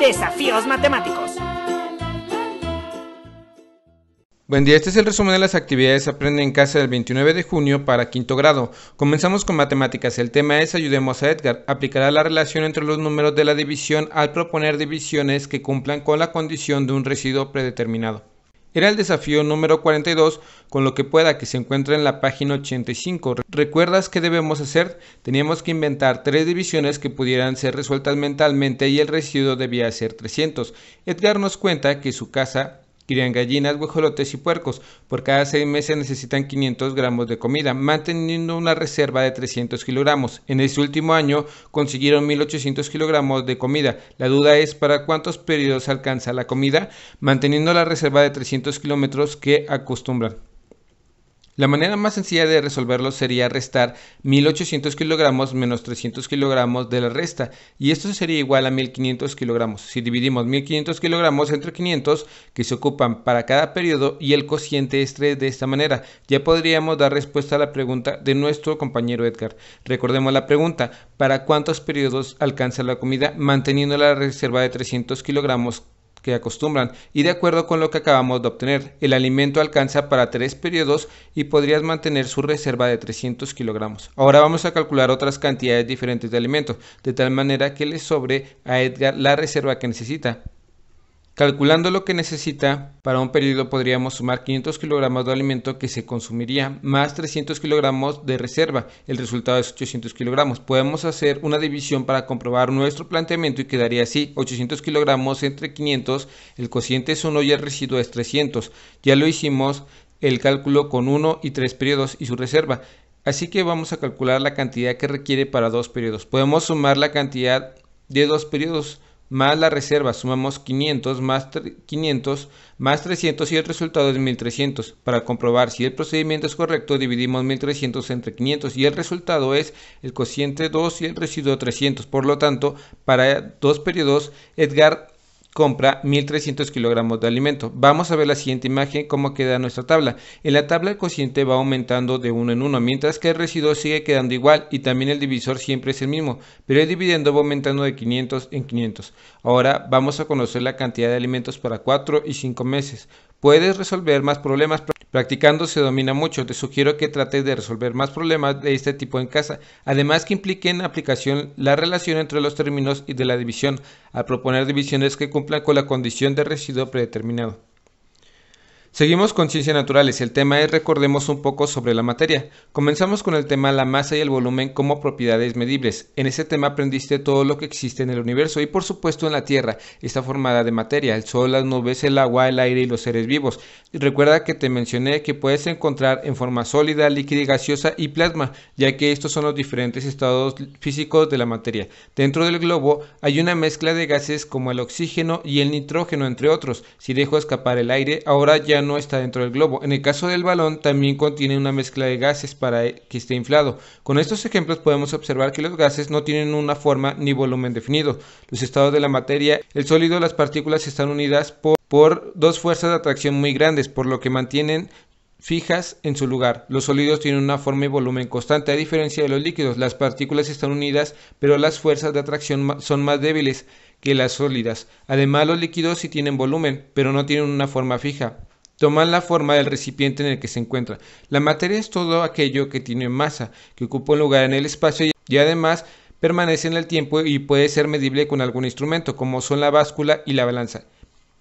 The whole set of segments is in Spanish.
Desafíos matemáticos. Buen día, este es el resumen de las actividades Aprende en casa del 29 de junio para quinto grado. Comenzamos con matemáticas. El tema es Ayudemos a Edgar. Aplicará la relación entre los números de la división al proponer divisiones que cumplan con la condición de un residuo predeterminado. Era el desafío número 42, con lo que pueda que se encuentre en la página 85. ¿Recuerdas qué debemos hacer? Teníamos que inventar tres divisiones que pudieran ser resueltas mentalmente y el residuo debía ser 300. Edgar nos cuenta que su casa Crían gallinas, guajolotes y puercos. Por cada seis meses necesitan 500 gramos de comida, manteniendo una reserva de 300 kilogramos. En este último año consiguieron 1.800 kilogramos de comida. La duda es para cuántos periodos alcanza la comida, manteniendo la reserva de 300 kilómetros que acostumbran. La manera más sencilla de resolverlo sería restar 1800 kilogramos menos 300 kilogramos de la resta, y esto sería igual a 1500 kilogramos. Si dividimos 1500 kilogramos entre 500 que se ocupan para cada periodo y el cociente es 3 de esta manera, ya podríamos dar respuesta a la pregunta de nuestro compañero Edgar. Recordemos la pregunta, ¿para cuántos periodos alcanza la comida manteniendo la reserva de 300 kilogramos que acostumbran y de acuerdo con lo que acabamos de obtener, el alimento alcanza para tres periodos y podrías mantener su reserva de 300 kilogramos. Ahora vamos a calcular otras cantidades diferentes de alimentos, de tal manera que le sobre a Edgar la reserva que necesita. Calculando lo que necesita para un periodo podríamos sumar 500 kilogramos de alimento que se consumiría más 300 kilogramos de reserva. El resultado es 800 kilogramos. Podemos hacer una división para comprobar nuestro planteamiento y quedaría así. 800 kilogramos entre 500, el cociente es 1 y el residuo es 300. Ya lo hicimos el cálculo con 1 y 3 periodos y su reserva. Así que vamos a calcular la cantidad que requiere para dos periodos. Podemos sumar la cantidad de dos periodos más la reserva, sumamos 500 más 500 más 300 y el resultado es 1300. Para comprobar si el procedimiento es correcto, dividimos 1300 entre 500 y el resultado es el cociente 2 y el residuo 300. Por lo tanto, para dos periodos, Edgar compra 1.300 kilogramos de alimento. Vamos a ver la siguiente imagen cómo queda nuestra tabla. En la tabla el cociente va aumentando de uno en uno, mientras que el residuo sigue quedando igual y también el divisor siempre es el mismo, pero el dividendo va aumentando de 500 en 500. Ahora vamos a conocer la cantidad de alimentos para 4 y 5 meses. Puedes resolver más problemas. Practicando se domina mucho. Te sugiero que trates de resolver más problemas de este tipo en casa. Además que implique en aplicación la relación entre los términos y de la división, al proponer divisiones que cumplan con la condición de residuo predeterminado. Seguimos con Ciencias Naturales. El tema es recordemos un poco sobre la materia. Comenzamos con el tema la masa y el volumen como propiedades medibles. En ese tema aprendiste todo lo que existe en el universo y por supuesto en la Tierra. Está formada de materia, el sol, las nubes, el agua, el aire y los seres vivos. recuerda que te mencioné que puedes encontrar en forma sólida, líquida y gaseosa y plasma, ya que estos son los diferentes estados físicos de la materia. Dentro del globo hay una mezcla de gases como el oxígeno y el nitrógeno entre otros. Si dejo escapar el aire, ahora ya no no está dentro del globo. En el caso del balón también contiene una mezcla de gases para eh, que esté inflado. Con estos ejemplos podemos observar que los gases no tienen una forma ni volumen definido. Los estados de la materia, el sólido, las partículas están unidas por, por dos fuerzas de atracción muy grandes, por lo que mantienen fijas en su lugar. Los sólidos tienen una forma y volumen constante, a diferencia de los líquidos. Las partículas están unidas, pero las fuerzas de atracción son más débiles que las sólidas. Además, los líquidos sí tienen volumen, pero no tienen una forma fija toman la forma del recipiente en el que se encuentra. La materia es todo aquello que tiene masa, que ocupa un lugar en el espacio y además permanece en el tiempo y puede ser medible con algún instrumento, como son la báscula y la balanza.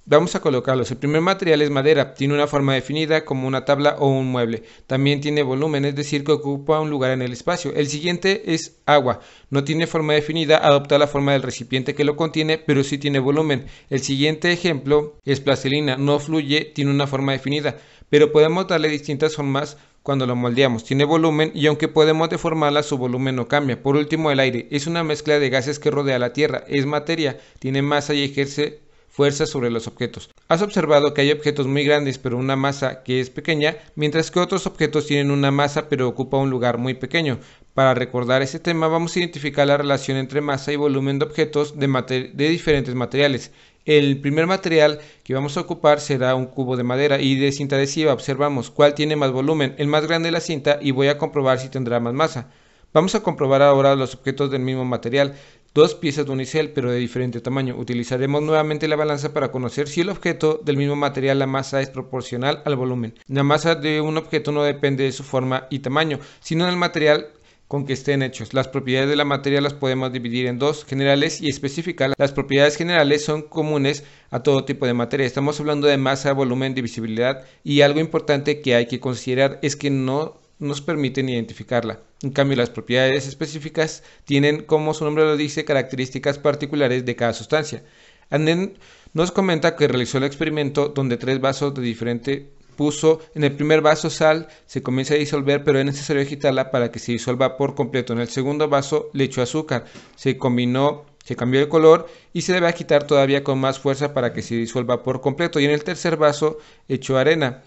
Vamos a colocarlos. El primer material es madera, tiene una forma definida como una tabla o un mueble. También tiene volumen, es decir, que ocupa un lugar en el espacio. El siguiente es agua, no tiene forma definida, adopta la forma del recipiente que lo contiene, pero sí tiene volumen. El siguiente ejemplo es plastilina, no fluye, tiene una forma definida, pero podemos darle distintas formas cuando lo moldeamos. Tiene volumen y aunque podemos deformarla, su volumen no cambia. Por último, el aire es una mezcla de gases que rodea la Tierra, es materia, tiene masa y ejerce fuerza sobre los objetos. Has observado que hay objetos muy grandes pero una masa que es pequeña, mientras que otros objetos tienen una masa pero ocupa un lugar muy pequeño. Para recordar ese tema vamos a identificar la relación entre masa y volumen de objetos de, de diferentes materiales. El primer material que vamos a ocupar será un cubo de madera y de cinta adhesiva. Observamos cuál tiene más volumen, el más grande de la cinta y voy a comprobar si tendrá más masa. Vamos a comprobar ahora los objetos del mismo material dos piezas de unicel pero de diferente tamaño. Utilizaremos nuevamente la balanza para conocer si el objeto del mismo material la masa es proporcional al volumen. La masa de un objeto no depende de su forma y tamaño, sino del material con que estén hechos. Las propiedades de la materia las podemos dividir en dos, generales y específicas. Las propiedades generales son comunes a todo tipo de materia. Estamos hablando de masa, volumen, divisibilidad y algo importante que hay que considerar es que no nos permiten identificarla. En cambio, las propiedades específicas tienen, como su nombre lo dice, características particulares de cada sustancia. Anden nos comenta que realizó el experimento donde tres vasos de diferente puso en el primer vaso sal, se comienza a disolver, pero es necesario agitarla para que se disuelva por completo. En el segundo vaso le echó azúcar, se combinó, se cambió el color y se debe agitar todavía con más fuerza para que se disuelva por completo. Y en el tercer vaso echó arena.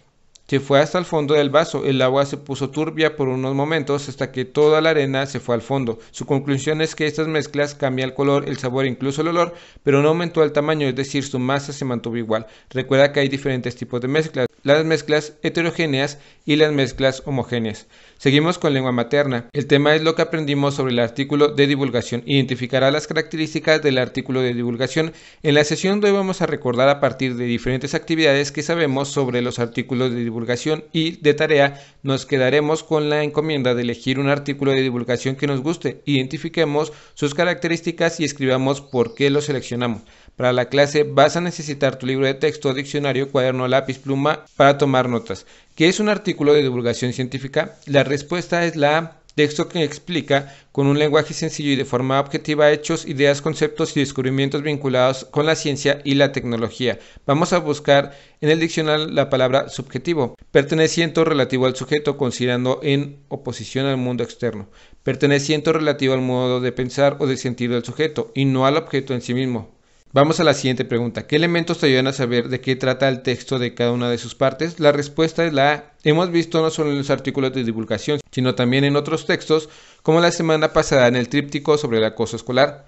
Se fue hasta el fondo del vaso. El agua se puso turbia por unos momentos hasta que toda la arena se fue al fondo. Su conclusión es que estas mezclas cambian el color, el sabor e incluso el olor, pero no aumentó el tamaño, es decir, su masa se mantuvo igual. Recuerda que hay diferentes tipos de mezclas, las mezclas heterogéneas y las mezclas homogéneas. Seguimos con lengua materna. El tema es lo que aprendimos sobre el artículo de divulgación. Identificará las características del artículo de divulgación. En la sesión de hoy vamos a recordar a partir de diferentes actividades que sabemos sobre los artículos de divulgación y de tarea nos quedaremos con la encomienda de elegir un artículo de divulgación que nos guste. Identifiquemos sus características y escribamos por qué lo seleccionamos. Para la clase vas a necesitar tu libro de texto, diccionario, cuaderno, lápiz, pluma para tomar notas que es un artículo de divulgación científica, la respuesta es la texto que explica con un lenguaje sencillo y de forma objetiva hechos, ideas, conceptos y descubrimientos vinculados con la ciencia y la tecnología. Vamos a buscar en el diccionario la palabra subjetivo, perteneciente o relativo al sujeto, considerando en oposición al mundo externo, perteneciente o relativo al modo de pensar o de sentir del sujeto y no al objeto en sí mismo, Vamos a la siguiente pregunta. ¿Qué elementos te ayudan a saber de qué trata el texto de cada una de sus partes? La respuesta es la Hemos visto no solo en los artículos de divulgación, sino también en otros textos, como la semana pasada en el tríptico sobre el acoso escolar.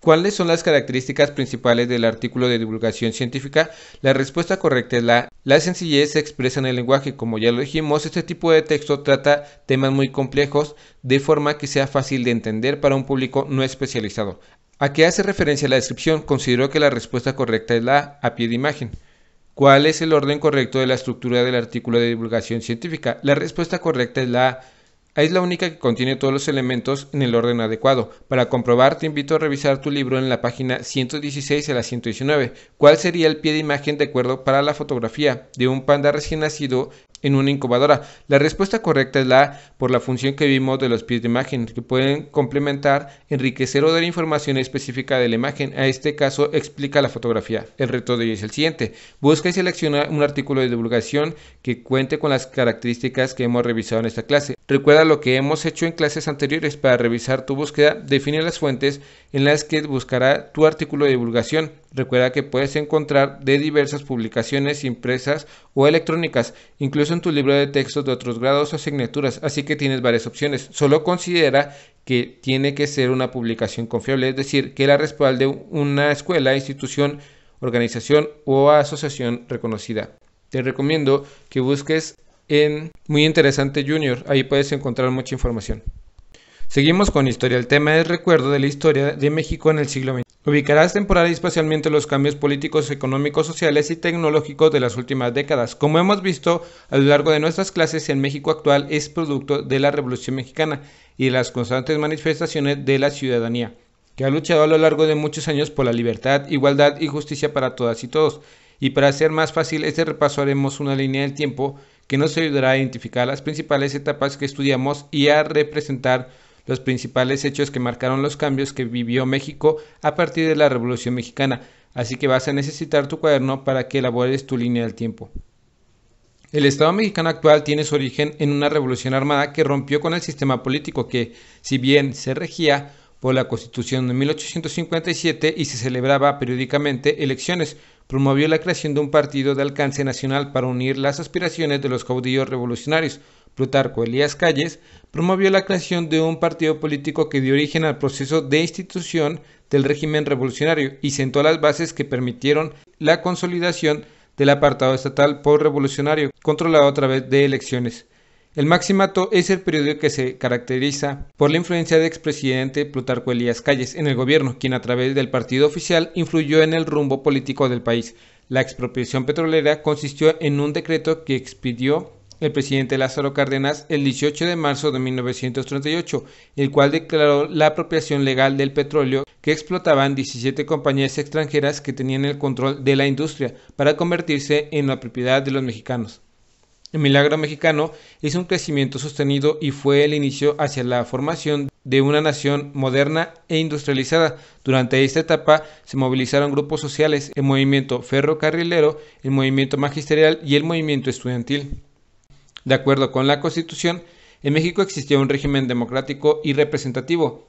¿Cuáles son las características principales del artículo de divulgación científica? La respuesta correcta es la La sencillez se expresa en el lenguaje. Como ya lo dijimos, este tipo de texto trata temas muy complejos de forma que sea fácil de entender para un público no especializado a qué hace referencia la descripción, considero que la respuesta correcta es la a pie de imagen. ¿Cuál es el orden correcto de la estructura del artículo de divulgación científica? La respuesta correcta es la A. Es la única que contiene todos los elementos en el orden adecuado. Para comprobar, te invito a revisar tu libro en la página 116 a la 119. ¿Cuál sería el pie de imagen de acuerdo para la fotografía de un panda recién nacido en una incubadora? La respuesta correcta es la por la función que vimos de los pies de imagen, que pueden complementar, enriquecer o dar información específica de la imagen. A este caso explica la fotografía. El reto de hoy es el siguiente. Busca y selecciona un artículo de divulgación que cuente con las características que hemos revisado en esta clase. Recuerda lo que hemos hecho en clases anteriores para revisar tu búsqueda, define las fuentes en las que buscará tu artículo de divulgación. Recuerda que puedes encontrar de diversas publicaciones impresas o electrónicas, incluso en tu libro de textos de otros grados o asignaturas, así que tienes varias opciones. Solo considera que tiene que ser una publicación confiable, es decir, que la respalde una escuela, institución, organización o asociación reconocida. Te recomiendo que busques en Muy Interesante Junior, ahí puedes encontrar mucha información. Seguimos con historia. El tema es recuerdo de la historia de México en el siglo XX. Ubicarás temporal y espacialmente los cambios políticos, económicos, sociales y tecnológicos de las últimas décadas. Como hemos visto a lo largo de nuestras clases, en México actual es producto de la Revolución Mexicana y de las constantes manifestaciones de la ciudadanía, que ha luchado a lo largo de muchos años por la libertad, igualdad y justicia para todas y todos. Y para hacer más fácil este repaso haremos una línea del tiempo que nos ayudará a identificar las principales etapas que estudiamos y a representar los principales hechos que marcaron los cambios que vivió México a partir de la Revolución Mexicana, así que vas a necesitar tu cuaderno para que elabores tu línea del tiempo. El Estado mexicano actual tiene su origen en una revolución armada que rompió con el sistema político que, si bien se regía por la Constitución de 1857 y se celebraba periódicamente elecciones, promovió la creación de un partido de alcance nacional para unir las aspiraciones de los caudillos revolucionarios, Plutarco Elías Calles, promovió la creación de un partido político que dio origen al proceso de institución del régimen revolucionario y sentó las bases que permitieron la consolidación del apartado estatal por revolucionario, controlado a través de elecciones. El Maximato es el periodo que se caracteriza por la influencia del expresidente Plutarco Elías Calles en el gobierno, quien a través del partido oficial influyó en el rumbo político del país. La expropiación petrolera consistió en un decreto que expidió el presidente Lázaro Cárdenas el 18 de marzo de 1938, el cual declaró la apropiación legal del petróleo que explotaban 17 compañías extranjeras que tenían el control de la industria para convertirse en la propiedad de los mexicanos. El milagro mexicano hizo un crecimiento sostenido y fue el inicio hacia la formación de una nación moderna e industrializada. Durante esta etapa se movilizaron grupos sociales, el movimiento ferrocarrilero, el movimiento magisterial y el movimiento estudiantil. De acuerdo con la Constitución, en México existía un régimen democrático y representativo,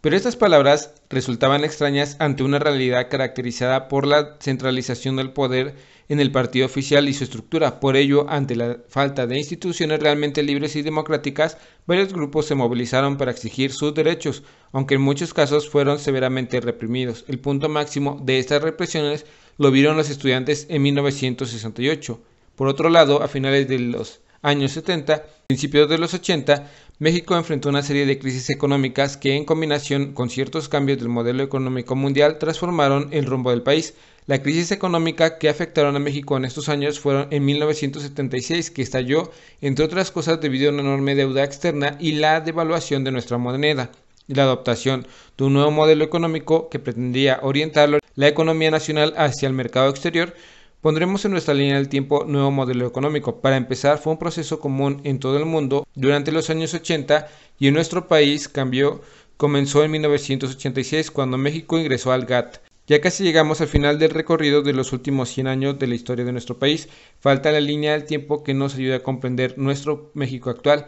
pero estas palabras resultaban extrañas ante una realidad caracterizada por la centralización del poder en el partido oficial y su estructura. Por ello, ante la falta de instituciones realmente libres y democráticas, varios grupos se movilizaron para exigir sus derechos, aunque en muchos casos fueron severamente reprimidos. El punto máximo de estas represiones lo vieron los estudiantes en 1968. Por otro lado, a finales de los años 70, principios de los 80, México enfrentó una serie de crisis económicas que en combinación con ciertos cambios del modelo económico mundial transformaron el rumbo del país. La crisis económica que afectaron a México en estos años fueron en 1976, que estalló, entre otras cosas, debido a una enorme deuda externa y la devaluación de nuestra moneda la adoptación de un nuevo modelo económico que pretendía orientar la economía nacional hacia el mercado exterior, Pondremos en nuestra línea del tiempo nuevo modelo económico. Para empezar, fue un proceso común en todo el mundo durante los años 80 y en nuestro país cambió, comenzó en 1986 cuando México ingresó al GATT. Ya casi llegamos al final del recorrido de los últimos 100 años de la historia de nuestro país. Falta la línea del tiempo que nos ayude a comprender nuestro México actual,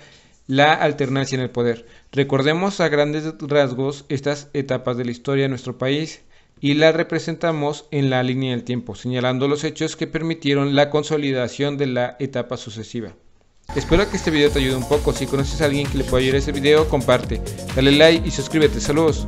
la alternancia en el poder. Recordemos a grandes rasgos estas etapas de la historia de nuestro país y la representamos en la línea del tiempo, señalando los hechos que permitieron la consolidación de la etapa sucesiva. Espero que este video te ayude un poco, si conoces a alguien que le pueda ayudar a este video, comparte, dale like y suscríbete, saludos.